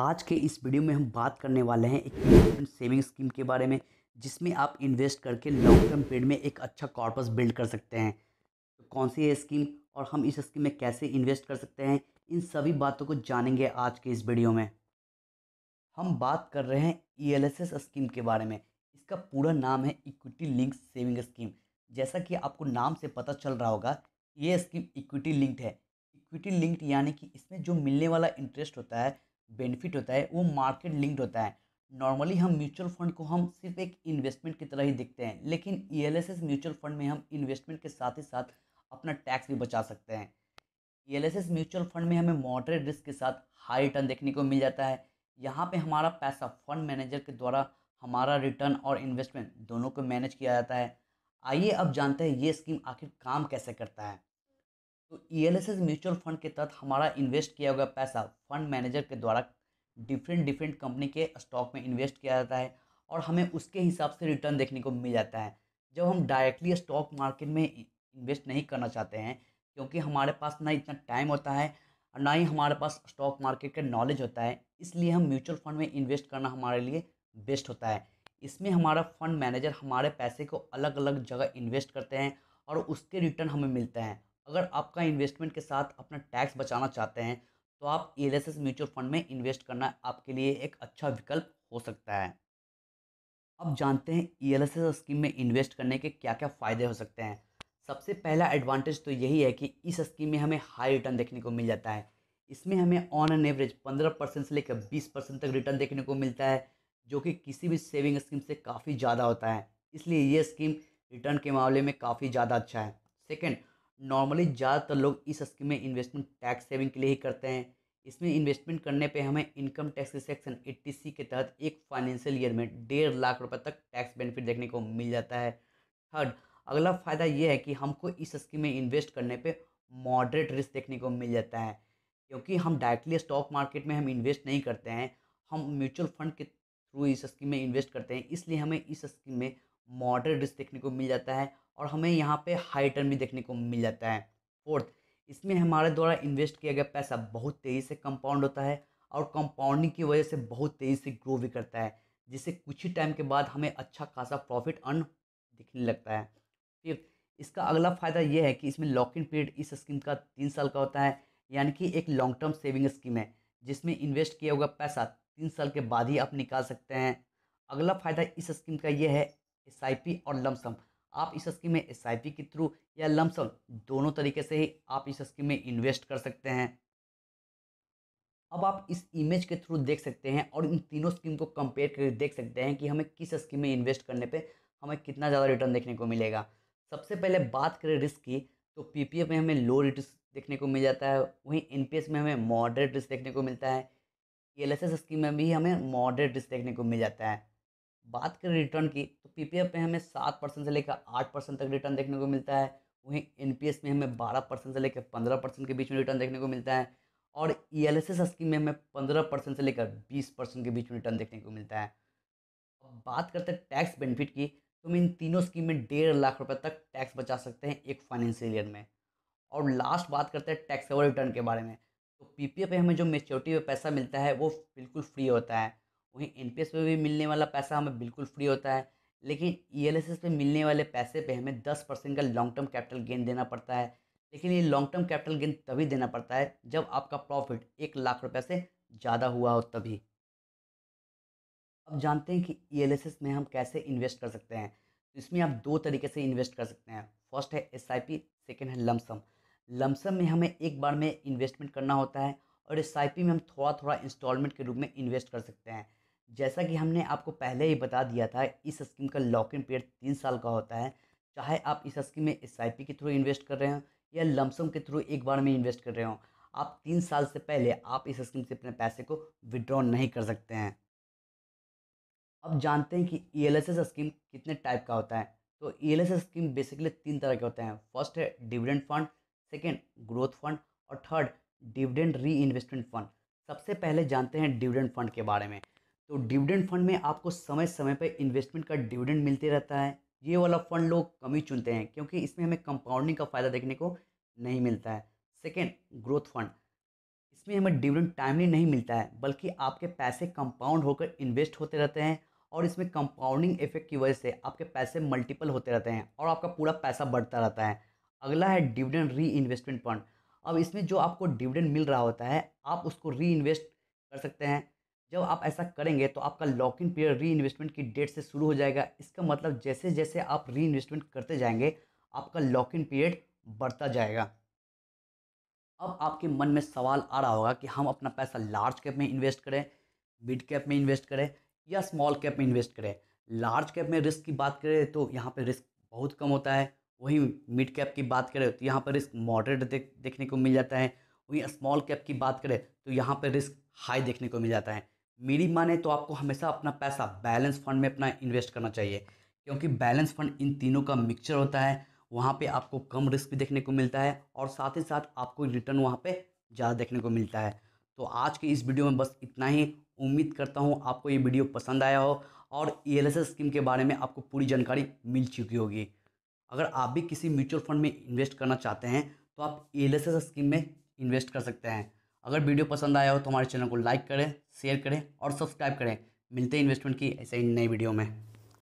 आज के इस वीडियो में हम बात करने वाले हैं एक इन्वेस्टमेंट सेविंग स्कीम के बारे में जिसमें आप इन्वेस्ट करके लॉन्ग टर्म पीरियड में एक अच्छा कॉर्पस बिल्ड कर सकते हैं तो कौन सी है स्कीम और हम इस स्कीम में कैसे इन्वेस्ट कर सकते हैं इन सभी बातों को जानेंगे आज के इस वीडियो में हम बात कर रहे हैं ई e स्कीम के बारे में इसका पूरा नाम है इक्विटी लिंक सेविंग स्कीम जैसा कि आपको नाम से पता चल रहा होगा ये स्कीम इक्विटी लिंक्ड है इक्विटी लिंक्ड यानी कि इसमें जो मिलने वाला इंटरेस्ट होता है बेनिफिट होता है वो मार्केट लिंक्ड होता है नॉर्मली हम म्यूचुअल फंड को हम सिर्फ एक इन्वेस्टमेंट की तरह ही देखते हैं लेकिन ई e म्यूचुअल फंड में हम इन्वेस्टमेंट के साथ ही साथ अपना टैक्स भी बचा सकते हैं ई e म्यूचुअल फंड में हमें मॉडरेट रिस्क के साथ हाई रिटर्न देखने को मिल जाता है यहाँ पे हमारा पैसा फंड मैनेजर के द्वारा हमारा रिटर्न और इन्वेस्टमेंट दोनों को मैनेज किया जाता है आइए अब जानते हैं ये स्कीम आखिर काम कैसे करता है तो E L S S mutual fund के तहत हमारा इन्वेस्ट किया हुआ पैसा फंड मैनेजर के द्वारा डिफरेंट डिफरेंट कंपनी के स्टॉक में इन्वेस्ट किया जाता है और हमें उसके हिसाब से रिटर्न देखने को मिल जाता है जब हम डायरेक्टली स्टॉक मार्केट में इन्वेस्ट नहीं करना चाहते हैं क्योंकि हमारे पास ना इतना टाइम होता है और ना ही हमारे पास स्टॉक मार्केट का नॉलेज होता है इसलिए हम म्यूचुअल फंड में इन्वेस्ट करना हमारे लिए बेस्ट होता है इसमें हमारा फंड मैनेजर हमारे पैसे को अलग अलग जगह इन्वेस्ट करते हैं और उसके रिटर्न हमें मिलते हैं अगर आपका इन्वेस्टमेंट के साथ अपना टैक्स बचाना चाहते हैं तो आप ई म्यूचुअल फंड में इन्वेस्ट करना आपके लिए एक अच्छा विकल्प हो सकता है अब जानते हैं ई स्कीम में इन्वेस्ट करने के क्या क्या फ़ायदे हो सकते हैं सबसे पहला एडवांटेज तो यही है कि इस स्कीम में हमें हाई रिटर्न देखने को मिल जाता है इसमें हमें ऑन एन एवरेज पंद्रह परसेंट से लेकर बीस परसेंट तक रिटर्न देखने को मिलता है जो कि किसी भी सेविंग स्कीम से काफ़ी ज़्यादा होता है इसलिए ये स्कीम रिटर्न के मामले में काफ़ी ज़्यादा अच्छा है सेकेंड नॉर्मली ज़्यादातर लोग इस स्कीम में इन्वेस्टमेंट टैक्स सेविंग के लिए ही करते हैं इसमें इन्वेस्टमेंट करने पे हमें income tax section eighty C के तहत एक फाइनेंशियल ईयर में डेढ़ लाख रुपए तक टैक्स बेनिफिट देखने को मिल जाता है थर्ड अगला फ़ायदा यह है कि हमको इस स्कीम में इन्वेस्ट करने पर मॉडरेट रिस्क देखने को मिल जाता है क्योंकि हम डायरेक्टली स्टॉक मार्केट में हम इन्वेस्ट नहीं करते हैं हम म्यूचुअल फंड के थ्रू इस स्कीम में इन्वेस्ट करते हैं इसलिए हमें इस स्कीम में मॉडरेट रिस्क देखने को मिल जाता है और हमें यहाँ पे हाई टर्न भी देखने को मिल जाता है फोर्थ इसमें हमारे द्वारा इन्वेस्ट किया गया पैसा बहुत तेज़ी से कंपाउंड होता है और कंपाउंडिंग की वजह से बहुत तेज़ी से ग्रो भी करता है जिससे कुछ ही टाइम के बाद हमें अच्छा खासा प्रॉफिट अर्न दिखने लगता है फिफ्थ इसका अगला फ़ायदा यह है कि इसमें लॉक इन पीरियड इस स्कीम का तीन साल का होता है यानी कि एक लॉन्ग टर्म सेविंग स्कीम है जिसमें इन्वेस्ट किया हुआ पैसा तीन साल के बाद ही आप निकाल सकते हैं अगला फ़ायदा इस स्कीम का यह है एस और लमसम आप इस स्कीम में एस के थ्रू या लमसम दोनों तरीके से ही आप इस स्कीम में इन्वेस्ट कर सकते हैं अब आप इस इमेज के थ्रू देख सकते हैं और इन तीनों स्कीम को कंपेयर कर देख सकते हैं कि हमें किस स्कीम में इन्वेस्ट करने पे हमें कितना ज़्यादा रिटर्न देखने को मिलेगा सबसे पहले बात करें रिस्क की तो पीपीएफ में हमें लो रिस्क देखने को मिल जाता है वहीं एनपीएस में हमें मॉडरेट रिस्क देखने को मिलता है एल स्कीम में भी हमें मॉडरेट रिस्क देखने को मिल जाता है बात करें रिटर्न की तो पीपीएफ में हमें सात परसेंट से लेकर आठ परसेंट तक रिटर्न देखने को मिलता है वहीं एनपीएस में हमें बारह परसेंट से लेकर पंद्रह परसेंट के बीच में रिटर्न देखने को मिलता है और E L S S scheme में हमें पंद्रह परसेंट से लेकर बीस परसेंट के बीच में रिटर्न देखने को मिलता है अब बात करते हैं टैक्स बेनिफिट की तो हम इन तीनों स्कीम में डेढ़ लाख रुपये तक टैक्स बचा सकते हैं एक फाइनेंशियल ईयर में और लास्ट बात करते हैं टैक्सेबल रिटर्न के बारे में तो पी पी एफ में हमें जो मेच्योरिटी पे पैसा मिलता है वो बिल्कुल फ्री होता है वहीं एन पे भी मिलने वाला पैसा हमें बिल्कुल फ्री होता है लेकिन ई e पे मिलने वाले पैसे पे हमें दस परसेंट का लॉन्ग टर्म कैपिटल गेन देना पड़ता है लेकिन ये लॉन्ग टर्म कैपिटल गेन तभी देना पड़ता है जब आपका प्रॉफिट एक लाख रुपये से ज़्यादा हुआ हो तभी अब जानते हैं कि ई e में हम कैसे इन्वेस्ट कर सकते हैं तो इसमें आप दो तरीके से इन्वेस्ट कर सकते हैं फर्स्ट है एस आई पी सेकेंड है लमसम लमसम में हमें एक बार में इन्वेस्टमेंट करना होता है और एस आई पी में हम थोड़ा थोड़ा इंस्टॉलमेंट के रूप में इन्वेस्ट कर सकते हैं जैसा कि हमने आपको पहले ही बता दिया था इस स्कीम का लॉक इन पीरियड तीन साल का होता है चाहे आप इस स्कीम में एस के थ्रू इन्वेस्ट कर रहे हो या लमसम के थ्रू एक बार में इन्वेस्ट कर रहे हो आप तीन साल से पहले आप इस स्कीम से अपने पैसे को विड्रॉ नहीं कर सकते हैं अब जानते हैं कि ई e स्कीम कितने टाइप का होता है तो ई e स्कीम बेसिकली तीन तरह के होते हैं फर्स्ट है dividend fund second growth fund और third dividend reinvestment fund सबसे पहले जानते हैं डिविडेंड फंड के बारे में तो डिविडेंड फंड में आपको समय समय पर इन्वेस्टमेंट का डिविडेंड मिलते रहता है ये वाला फंड लोग कम ही चुनते हैं क्योंकि इसमें हमें कंपाउंडिंग का फ़ायदा देखने को नहीं मिलता है सेकेंड ग्रोथ फंड इसमें हमें डिविडेंड टाइमली नहीं मिलता है बल्कि आपके पैसे कंपाउंड होकर इन्वेस्ट होते रहते हैं और इसमें कंपाउंडिंग इफेक्ट की वजह से आपके पैसे मल्टीपल होते रहते हैं और आपका पूरा पैसा बढ़ता रहता है अगला है डिविडेंड री इन्वेस्टमेंट फंड अब इसमें जो आपको डिविडेंड मिल रहा होता है आप उसको री इन्वेस्ट कर सकते हैं जब आप ऐसा करेंगे तो आपका lock in period reinvestment की डेट से शुरू हो जाएगा इसका मतलब जैसे जैसे आप री इन्वेस्टमेंट करते जाएंगे आपका लॉक इन पीरियड बढ़ता जाएगा अब आपके मन में सवाल आ रहा होगा कि हम अपना पैसा लार्ज कैप में इन्वेस्ट करें मिड कैप में इन्वेस्ट करें या स्मॉल कैप में इन्वेस्ट करें लार्ज कैप में रिस्क की बात करें तो यहाँ पर रिस्क बहुत कम होता है वहीं मिड कैप की बात करें तो यहाँ पर रिस्क मॉडरेट देख, देखने को मिल जाता है वहीं स्मॉल कैप की बात करें तो यहाँ पर रिस्क हाई देखने को मिल जाता है मेरी माने तो आपको हमेशा अपना पैसा बैलेंस फंड में अपना इन्वेस्ट करना चाहिए क्योंकि बैलेंस फंड इन तीनों का मिक्सचर होता है वहाँ पे आपको कम रिस्क भी देखने को मिलता है और साथ ही साथ आपको रिटर्न वहाँ पे ज़्यादा देखने को मिलता है तो आज के इस वीडियो में बस इतना ही उम्मीद करता हूँ आपको ये वीडियो पसंद आया हो और ई e स्कीम के बारे में आपको पूरी जानकारी मिल चुकी होगी अगर आप भी किसी म्यूचुअल फंड में इन्वेस्ट करना चाहते हैं तो आप ई e स्कीम में इन्वेस्ट कर सकते हैं अगर वीडियो पसंद आया हो तो हमारे चैनल को लाइक करें शेयर करें और सब्सक्राइब करें मिलते हैं इन्वेस्टमेंट की ऐसे ही नई वीडियो में